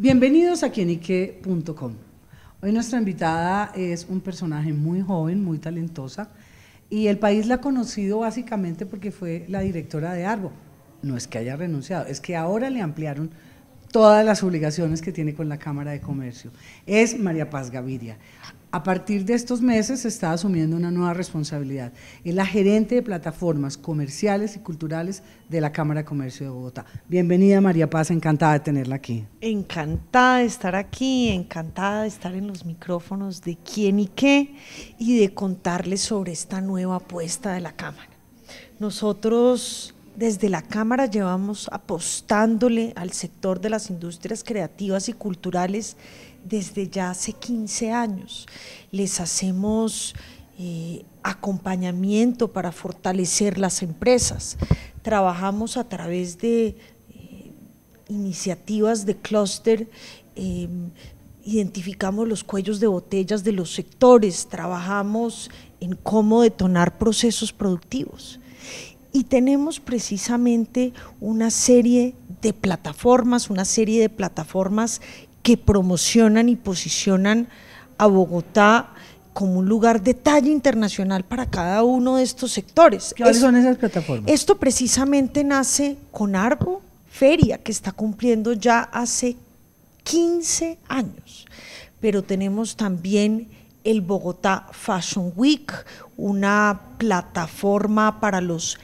Bienvenidos a quienique.com. Hoy nuestra invitada es un personaje muy joven, muy talentosa, y el país la ha conocido básicamente porque fue la directora de Argo. No es que haya renunciado, es que ahora le ampliaron todas las obligaciones que tiene con la Cámara de Comercio. Es María Paz Gaviria. A partir de estos meses se está asumiendo una nueva responsabilidad. Es la gerente de plataformas comerciales y culturales de la Cámara de Comercio de Bogotá. Bienvenida María Paz, encantada de tenerla aquí. Encantada de estar aquí, encantada de estar en los micrófonos de quién y qué y de contarles sobre esta nueva apuesta de la Cámara. Nosotros desde la Cámara llevamos apostándole al sector de las industrias creativas y culturales desde ya hace 15 años. Les hacemos eh, acompañamiento para fortalecer las empresas. Trabajamos a través de eh, iniciativas de clúster. Eh, identificamos los cuellos de botellas de los sectores, trabajamos en cómo detonar procesos productivos. Y tenemos precisamente una serie de plataformas, una serie de plataformas que promocionan y posicionan a Bogotá como un lugar de talla internacional para cada uno de estos sectores. ¿Cuáles son esas plataformas? Esto precisamente nace con Argo Feria, que está cumpliendo ya hace 15 años, pero tenemos también el Bogotá Fashion Week, una plataforma para los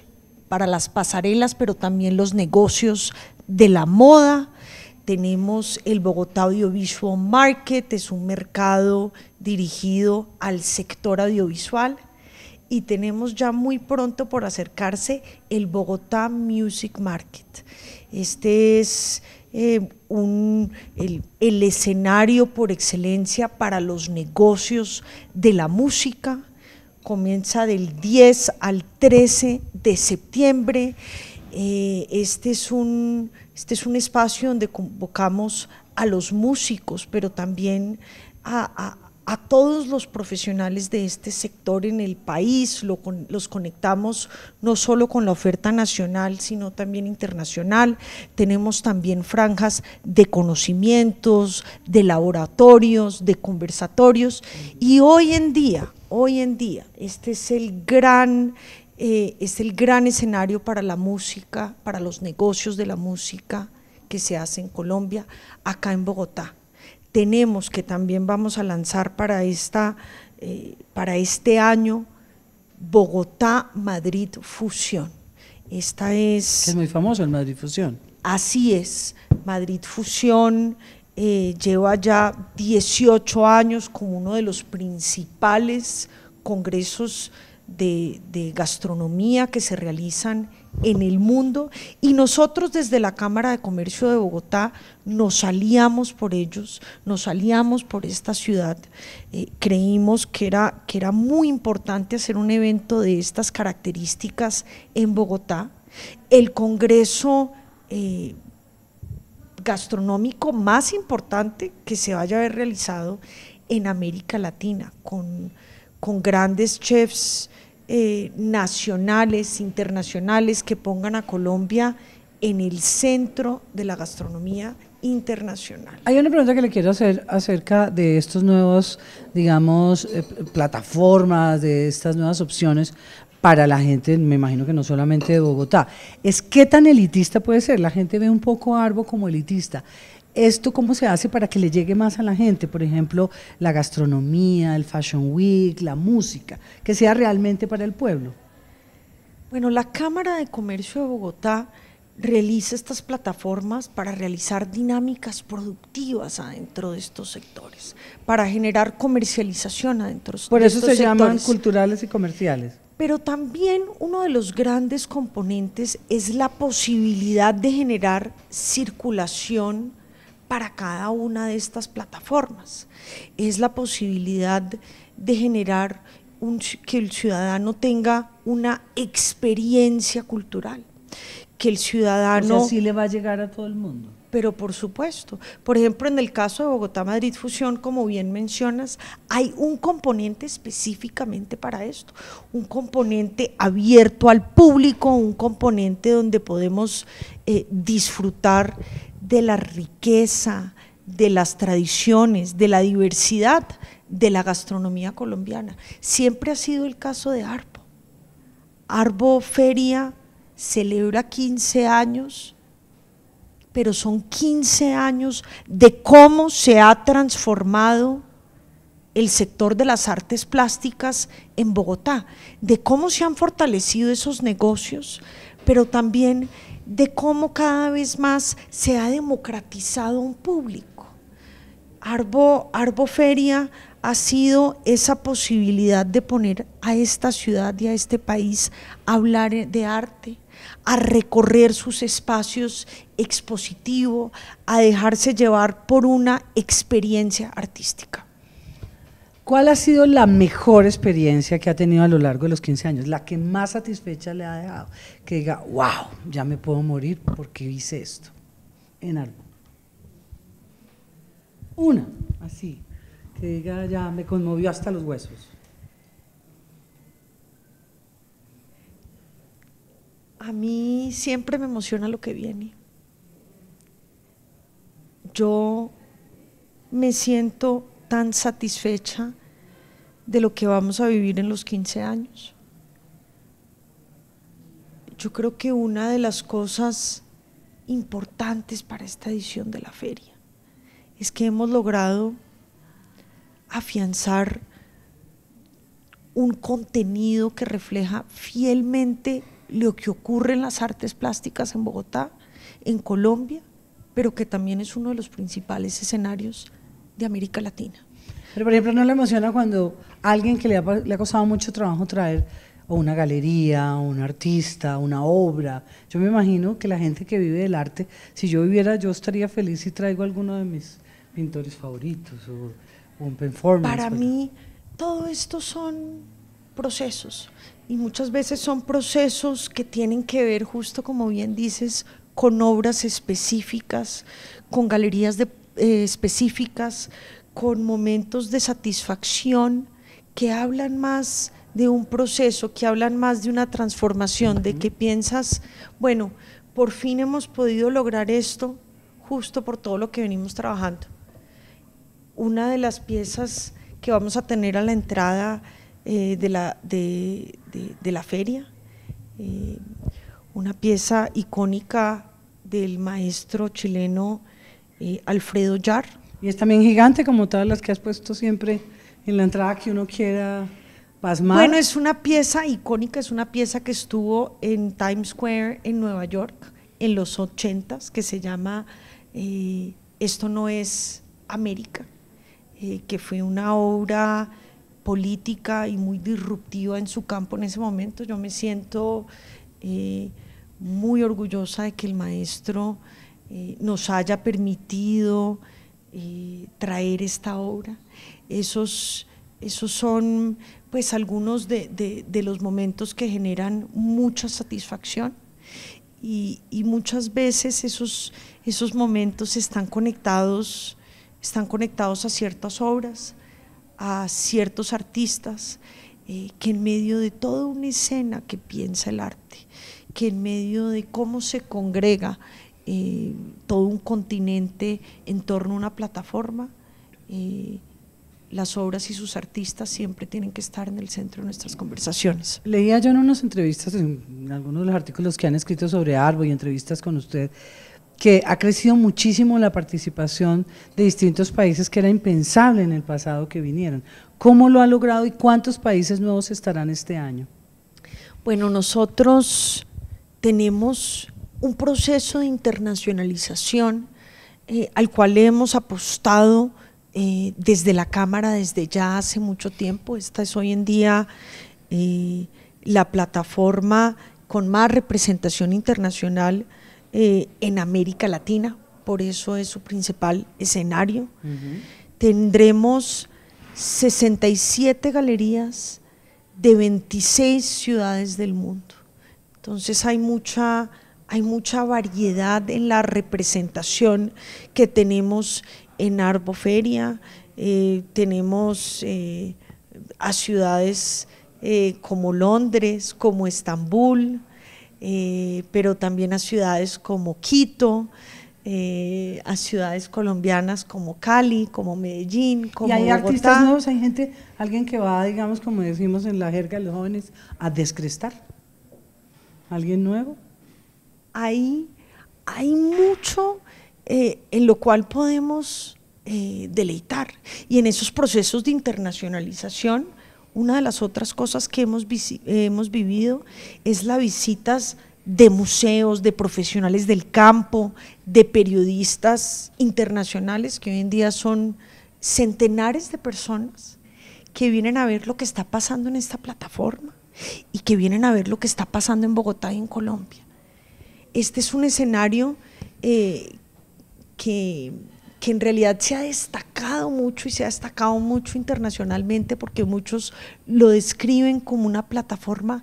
para las pasarelas, pero también los negocios de la moda. Tenemos el Bogotá Audiovisual Market, es un mercado dirigido al sector audiovisual. Y tenemos ya muy pronto por acercarse el Bogotá Music Market. Este es eh, el, escenario por excelencia para los negocios de la música. Comienza del 10 al 13 de septiembre. Eh, este es un este es un espacio donde convocamos a los músicos, pero también a, todos los profesionales de este sector en el país. los conectamos no solo con la oferta nacional, sino también internacional. Tenemos también franjas de conocimientos, de laboratorios, de conversatorios. Y hoy en día, hoy en día, este es el gran eh, es el gran escenario para la música, para los negocios de la música que se hace en Colombia, acá en Bogotá. Tenemos que también vamos a lanzar para, esta, eh, para este año Bogotá-Madrid Fusión. Esta es... Es muy famoso el Madrid Fusión. Así es, Madrid Fusión eh, lleva ya 18 años como uno de los principales congresos de, gastronomía que se realizan en el mundo y nosotros desde la Cámara de Comercio de Bogotá nos salíamos por ellos, nos salíamos por esta ciudad. Eh, creímos que era, que era muy importante hacer un evento de estas características en Bogotá. El Congreso... Eh, gastronómico más importante que se vaya a haber realizado en América Latina, con con grandes chefs eh, nacionales, internacionales, que pongan a Colombia en el centro de la gastronomía internacional. Hay una pregunta que le quiero hacer acerca de estos nuevos, digamos, eh, plataformas, de estas nuevas opciones para la gente, me imagino que no solamente de Bogotá. Es qué tan elitista puede ser. La gente ve un poco a Arbo como elitista. ¿Esto cómo se hace para que le llegue más a la gente? Por ejemplo, la gastronomía, el Fashion Week, la música, que sea realmente para el pueblo. Bueno, la Cámara de Comercio de Bogotá realiza estas plataformas para realizar dinámicas productivas adentro de estos sectores, para generar comercialización adentro de estos sectores. Por eso se llaman culturales y comerciales. Pero también uno de los grandes componentes es la posibilidad de generar circulación para cada una de estas plataformas. Es la posibilidad de generar que el ciudadano tenga una experiencia cultural, que el ciudadano... sí le va a llegar a todo el mundo. Pero por supuesto, por ejemplo, en el caso de Bogotá-Madrid Fusión, como bien mencionas, hay un componente específicamente para esto, un componente abierto al público, un componente donde podemos eh, disfrutar de la riqueza, de las tradiciones, de la diversidad de la gastronomía colombiana. Siempre ha sido el caso de Arbo. Arbo Feria celebra 15 años, pero son 15 años de cómo se ha transformado el sector de las artes plásticas en Bogotá, de cómo se han fortalecido esos negocios, pero también de cómo cada vez más se ha democratizado un público. Arboferia ha sido esa posibilidad de poner a esta ciudad y a este país a hablar de arte, a recorrer sus espacios expositivos, a dejarse llevar por una experiencia artística. ¿Cuál ha sido la mejor experiencia que ha tenido a lo largo de los 15 años? La que más satisfecha le ha dejado. Que diga, wow, ya me puedo morir porque hice esto en algo. Una, así, que diga, ya me conmovió hasta los huesos. A mí siempre me emociona lo que viene. Yo me siento satisfecha de lo que vamos a vivir en los 15 años. Yo creo que una de las cosas importantes para esta edición de la feria es que hemos logrado afianzar un contenido que refleja fielmente lo que ocurre en las artes plásticas en Bogotá, en Colombia, pero que también es uno de los principales escenarios de América Latina. Pero, por ejemplo, ¿no le emociona cuando alguien que le ha, le ha costado mucho trabajo traer o una galería, un artista, una obra. Yo me imagino que la gente que vive del arte, si yo viviera, yo estaría feliz si traigo alguno de mis pintores favoritos o, un performance. Para mí, todo esto son procesos y muchas veces son procesos que tienen que ver, justo como bien dices, con obras específicas, con galerías eh, específicas, con momentos de satisfacción que hablan más de un proceso, que hablan más de una transformación, de que piensas, bueno, por fin hemos podido lograr esto justo por todo lo que venimos trabajando. Una de las piezas que vamos a tener a la entrada eh, de, la, de, la feria, eh, una pieza icónica del maestro chileno eh, Alfredo Yar, y es también gigante como todas las que has puesto siempre en la entrada que uno quiera pasmar. Bueno, es una pieza icónica, es una pieza que estuvo en Times Square en Nueva York en los 80s, que se llama eh, Esto no es América, eh, que fue una obra política y muy disruptiva en su campo en ese momento. Yo me siento eh, muy orgullosa de que el maestro nos haya permitido eh, traer esta obra. Esos, son pues algunos de, los momentos que generan mucha satisfacción y, muchas veces esos, esos momentos están conectados, están conectados a ciertas obras, a ciertos artistas, eh, que en medio de toda una escena que piensa el arte, que en medio de cómo se congrega eh, todo un continente en torno a una plataforma. Eh, las obras y sus artistas siempre tienen que estar en el centro de nuestras conversaciones. Leía yo en unas entrevistas, en algunos de los artículos que han escrito sobre Arbo y entrevistas con usted, que ha crecido muchísimo la participación de distintos países que era impensable en el pasado que vinieran. ¿Cómo lo ha logrado y cuántos países nuevos estarán este año? Bueno, nosotros tenemos un proceso de internacionalización eh, al cual hemos apostado eh, desde la Cámara desde ya hace mucho tiempo. Esta es hoy en día eh, la plataforma con más representación internacional en América Latina, por eso es su principal escenario. Tendremos 67 galerías de 26 ciudades del mundo. Entonces hay mucha hay mucha variedad en la representación que tenemos en Arboferia, eh, tenemos eh, a ciudades eh, como Londres, como Estambul, pero también a ciudades como Quito, a ciudades colombianas como Cali, como Medellín, como Bogotá. Y hay artistas nuevos, hay gente, alguien que va, digamos, como decimos en la jerga de los jóvenes, a descrestar. ¿Alguien nuevo? ahí hay mucho eh, en lo cual podemos eh, deleitar. Y en esos procesos de internacionalización, una de las otras cosas que hemos, hemos vivido es las visitas de museos, de profesionales del campo, de periodistas internacionales, que hoy en día son centenares de personas que vienen a ver lo que está pasando en esta plataforma y que vienen a ver lo que está pasando en Bogotá y en Colombia este es un escenario eh, que, en realidad se ha destacado mucho y se ha destacado mucho internacionalmente porque muchos lo describen como una plataforma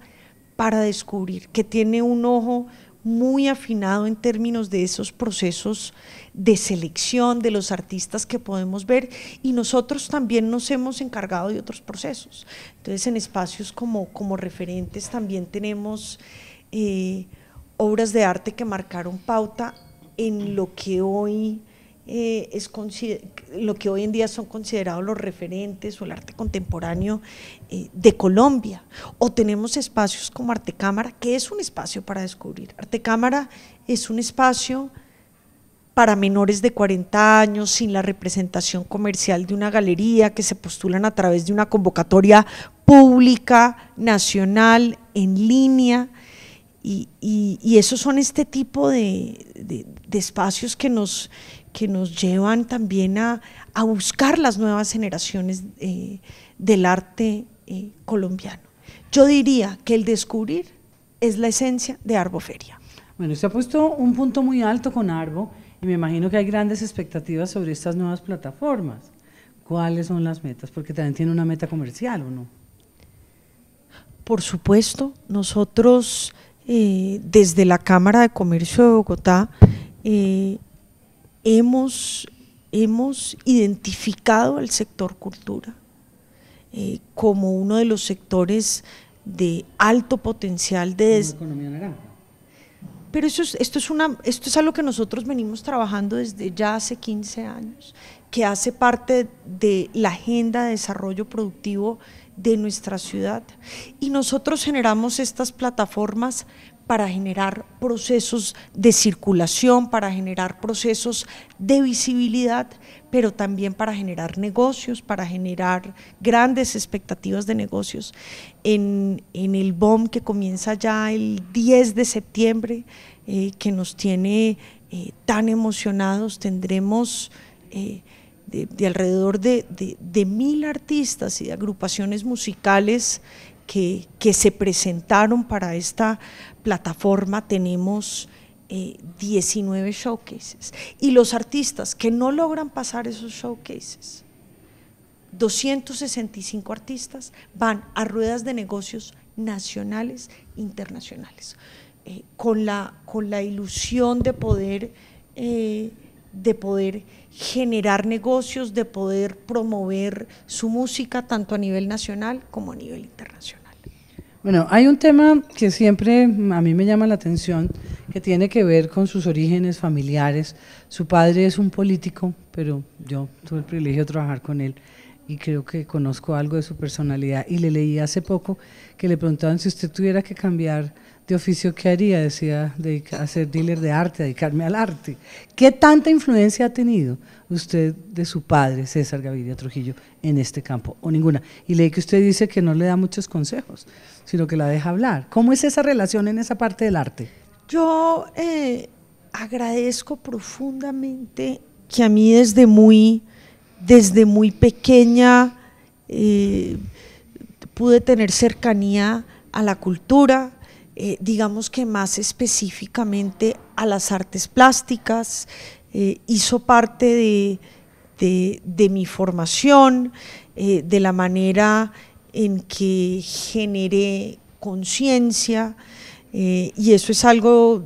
para descubrir, que tiene un ojo muy afinado en términos de esos procesos de selección de los artistas que podemos ver y nosotros también nos hemos encargado de otros procesos. Entonces en espacios como, como referentes también tenemos... Eh, obras de arte que marcaron pauta en lo que hoy eh, es lo que hoy en día son considerados los referentes o el arte contemporáneo eh, de Colombia. O tenemos espacios como Arte Cámara, que es un espacio para descubrir. Arte Cámara es un espacio para menores de 40 años, sin la representación comercial de una galería, que se postulan a través de una convocatoria pública, nacional, en línea, y, esos son este tipo de, espacios que nos, que nos llevan también a, buscar las nuevas generaciones eh, del arte eh, colombiano. Yo diría que el descubrir es la esencia de Arboferia. Bueno, se ha puesto un punto muy alto con Arbo y me imagino que hay grandes expectativas sobre estas nuevas plataformas. ¿Cuáles son las metas? Porque también tiene una meta comercial, ¿o no? Por supuesto, nosotros eh, desde la Cámara de Comercio de Bogotá eh, hemos, hemos identificado al sector cultura eh, como uno de los sectores de alto potencial de... economía naranja. Pero eso es, esto, es una, esto es algo que nosotros venimos trabajando desde ya hace 15 años, que hace parte de la agenda de desarrollo productivo de nuestra ciudad. Y nosotros generamos estas plataformas para generar procesos de circulación, para generar procesos de visibilidad, pero también para generar negocios, para generar grandes expectativas de negocios. En, el BOM que comienza ya el 10 de septiembre, eh, que nos tiene eh, tan emocionados, tendremos... Eh, de, alrededor de, mil artistas y de agrupaciones musicales que, que se presentaron para esta plataforma. Tenemos 19 eh, showcases. Y los artistas que no logran pasar esos showcases, 265 artistas van a ruedas de negocios nacionales, internacionales, eh, con, la, con la ilusión de poder eh, de poder generar negocios, de poder promover su música tanto a nivel nacional como a nivel internacional. Bueno, hay un tema que siempre a mí me llama la atención, que tiene que ver con sus orígenes familiares. Su padre es un político, pero yo tuve el privilegio de trabajar con él y creo que conozco algo de su personalidad. Y le leí hace poco que le preguntaban si usted tuviera que cambiar de oficio, ¿qué haría? Decía, dedicar, hacer dealer de arte, dedicarme al arte. ¿Qué tanta influencia ha tenido usted de su padre, César Gaviria Trujillo, en este campo? ¿O ninguna? Y leí que usted dice que no le da muchos consejos, sino que la deja hablar. ¿Cómo es esa relación en esa parte del arte? Yo eh, agradezco profundamente que a mí desde muy desde muy pequeña eh, pude tener cercanía a la cultura, eh, digamos que más específicamente a las artes plásticas, eh, hizo parte de, de mi formación, de la manera en que generé conciencia, y eso es algo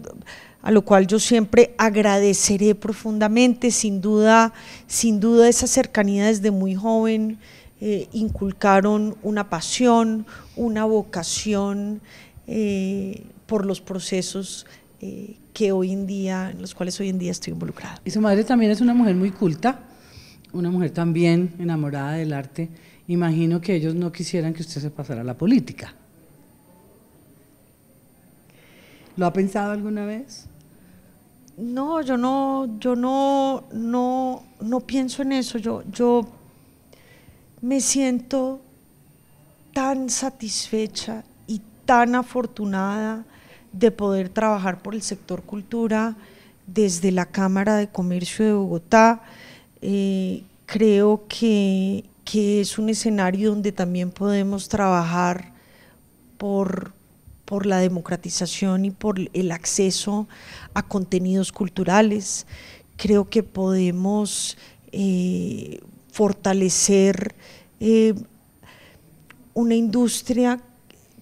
a lo cual yo siempre agradeceré profundamente, sin duda, sin duda esa cercanía desde muy joven eh, inculcaron una pasión, una vocación eh, por los procesos eh, que hoy en día, en los cuales hoy en día estoy involucrada. Y su madre también es una mujer muy culta, una mujer también enamorada del arte. Imagino que ellos no quisieran que usted se pasara a la política. ¿Lo ha pensado alguna vez? No, yo no, yo no, no, no pienso en eso. Yo, yo me siento tan satisfecha y tan afortunada de poder trabajar por el sector cultura desde la Cámara de Comercio de Bogotá. Eh, creo que es un escenario donde también podemos trabajar por por la democratización y por el acceso a contenidos culturales. Creo que podemos eh, fortalecer eh, una industria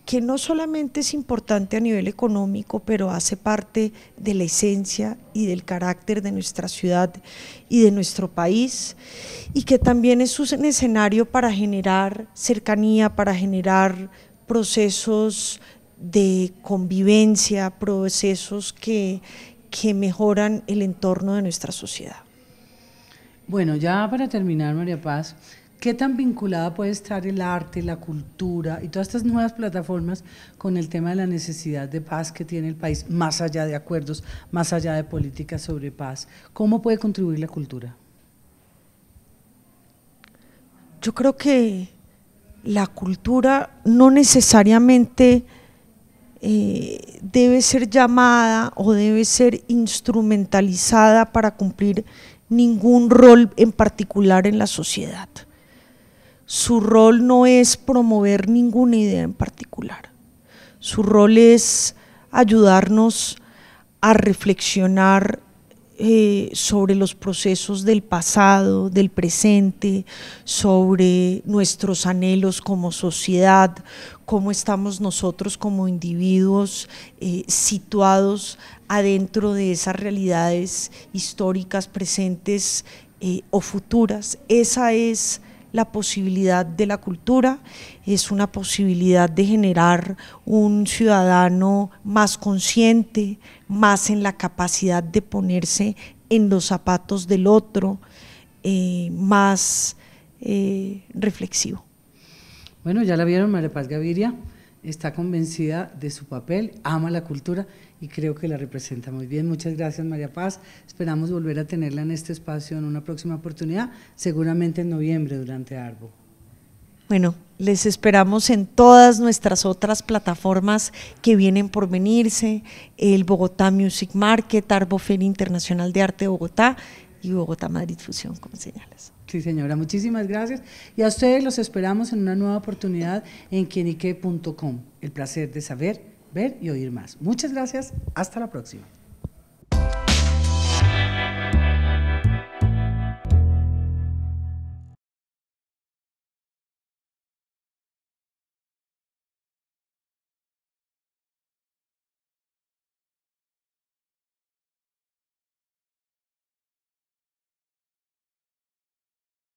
que no solamente es importante a nivel económico, pero hace parte de la esencia y del carácter de nuestra ciudad y de nuestro país, y que también es un escenario para generar cercanía, para generar procesos de convivencia, procesos que, que mejoran el entorno de nuestra sociedad. Bueno, ya para terminar, María Paz, ¿qué tan vinculada puede estar el arte, la cultura y todas estas nuevas plataformas con el tema de la necesidad de paz que tiene el país, más allá de acuerdos, más allá de políticas sobre paz? ¿Cómo puede contribuir la cultura? Yo creo que la cultura no necesariamente eh, debe ser llamada o debe ser instrumentalizada para cumplir ningún rol en particular en la sociedad. Su rol no es promover ninguna idea en particular. Su rol es ayudarnos a reflexionar eh, sobre los procesos del pasado, del presente, sobre nuestros anhelos como sociedad, cómo estamos nosotros como individuos eh, situados adentro de esas realidades históricas, presentes eh, o futuras. Esa es la posibilidad de la cultura, es una posibilidad de generar un ciudadano más consciente, más en la capacidad de ponerse en los zapatos del otro, eh, más eh, reflexivo. Bueno, ya la vieron, María Paz Gaviria está convencida de su papel, ama la cultura y creo que la representa muy bien. Muchas gracias María Paz, esperamos volver a tenerla en este espacio en una próxima oportunidad, seguramente en noviembre durante Arbo. Bueno, les esperamos en todas nuestras otras plataformas que vienen por venirse, el Bogotá Music Market, Arbo Internacional de Arte de Bogotá y Bogotá Madrid Fusión, como señales. Sí, señora, muchísimas gracias. Y a ustedes los esperamos en una nueva oportunidad en quienique.com. El placer de saber ver y oír más. Muchas gracias. Hasta la próxima.